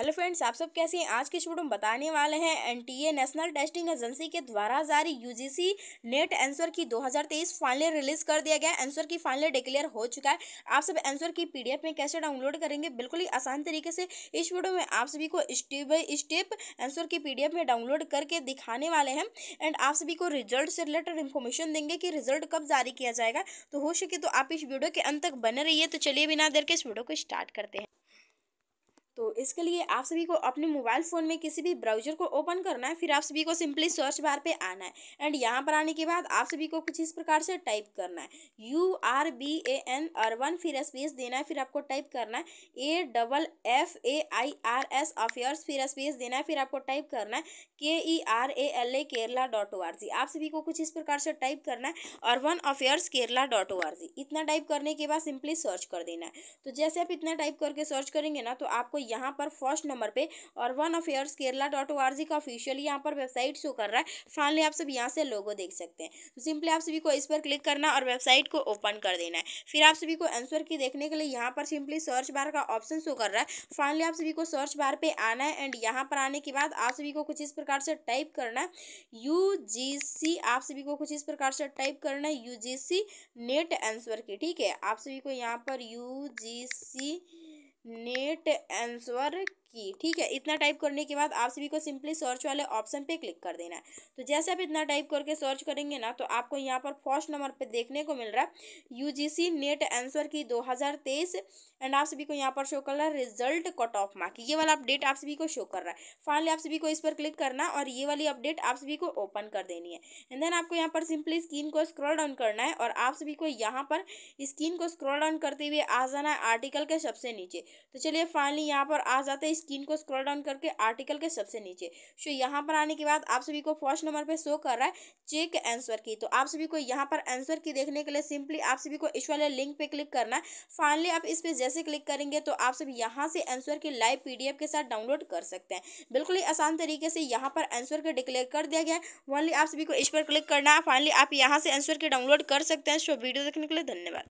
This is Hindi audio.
हेलो फ्रेंड्स आप सब कैसे हैं आज के वीडियो में बताने वाले हैं एनटीए नेशनल टेस्टिंग एजेंसी के द्वारा जारी यूजीसी नेट आंसर की 2023 फाइनल रिलीज कर दिया गया आंसर की फाइनल डिक्लेयर हो चुका है आप सब आंसर की पीडीएफ में कैसे डाउनलोड करेंगे बिल्कुल ही आसान तरीके से इस वीडियो में आप सभी को स्टेप बाई स्टेप आंसर की पी में डाउनलोड करके दिखाने वाले हैं एंड आप सभी को रिजल्ट से रिलेटेड इन्फॉर्मेशन देंगे कि रिजल्ट कब जारी किया जाएगा तो हो सके तो आप इस वीडियो के अंत तक बने रहिए तो चलिए बिना देर के इस वीडियो को स्टार्ट करते हैं तो इसके लिए आप सभी को अपने मोबाइल फ़ोन में किसी भी ब्राउजर को ओपन करना है फिर आप सभी को सिंपली सर्च बार पे आना है एंड यहाँ पर आने के बाद आप सभी को कुछ इस प्रकार से टाइप करना है U R B A N urban फिर स्पेस देना है फिर आपको टाइप करना है A double F A I R S affairs फिर स्पेस देना है फिर आपको टाइप करना है K E R A L A Kerala dot O R G आप सभी को कुछ इस प्रकार से टाइप करना है urban affairs Kerala dot O R G इतना टाइप करने के बाद सिंपली सर्च कर देना है तो जैसे आप इतना टाइप करके सर्च करेंगे ना तो आपको यहाँ पर फर्स्ट नंबर पे और वन affairs Kerala dot O R G का ऑफिशियल यहाँ पर वेबसाइट शो कर रहा है फाइनली आप सब यहाँ से लोगो देख सकते हैं तो सिंपली आप सभी को इस पर क्लिक करना और वेबसाइट को ओपन कर देना है फिर आप सभी को आंसर की देखने के लिए यहाँ पर सिंपली सर्च बार का ऑप्शन शो कर रहा है फाइनली आप सभी को सर्च बार पर आना है एंड यहाँ पर आने के बाद आप सभी को कुछ इस प्रकार से टाइप करना है यू आप सभी को कुछ इस प्रकार से टाइप करना है यू नेट आंसर की ठीक है आप सभी को यहाँ पर यू जी सी नेट एंसवर की ठीक है इतना टाइप करने के बाद आप सभी को सिंपली सर्च वाले ऑप्शन पे क्लिक कर देना है तो जैसे आप इतना टाइप करके सर्च करेंगे ना तो आपको यहाँ पर फर्स्ट नंबर पे देखने को मिल रहा है यू नेट आंसर की 2023 एंड आप सभी को यहाँ पर शो कर रहा है रिजल्ट कट ऑफ मार्क ये वाला अपडेट आप सभी को शो कर रहा है फाइनली आप सभी को इस पर क्लिक करना और ये वाली अपडेट आप सभी को ओपन कर देनी है एंड देन आपको यहाँ पर सिंपली स्क्रीन को स्क्रॉल डाउन करना है और आप सभी को यहाँ पर स्क्रीन को स्क्रॉल डाउन करते हुए आ जाना है आर्टिकल के सबसे नीचे तो चलिए फाइनली यहाँ पर आ जाते हैं स्क्रीन को स्क्रॉल डाउन करके आर्टिकल के सबसे नीचे सो यहाँ पर आने के बाद आप सभी को फर्स्ट नंबर पे शो कर रहा है चेक आंसर की तो आप सभी को यहाँ पर आंसर की देखने के लिए सिंपली आप सभी को इस वाले लिंक पे क्लिक करना है फाइनली आप इस पर जैसे क्लिक करेंगे तो आप सभी यहाँ से आंसर की लाइव पी के साथ डाउनलोड कर सकते हैं बिल्कुल ही आसान तरीके से यहाँ पर आंसर का डिक्लेयर कर दिया गया है ओनली आप सभी को इस पर क्लिक करना है फाइनली आप यहाँ से आंसर के डाउनलोड कर सकते हैं सो वीडियो देखने के लिए धन्यवाद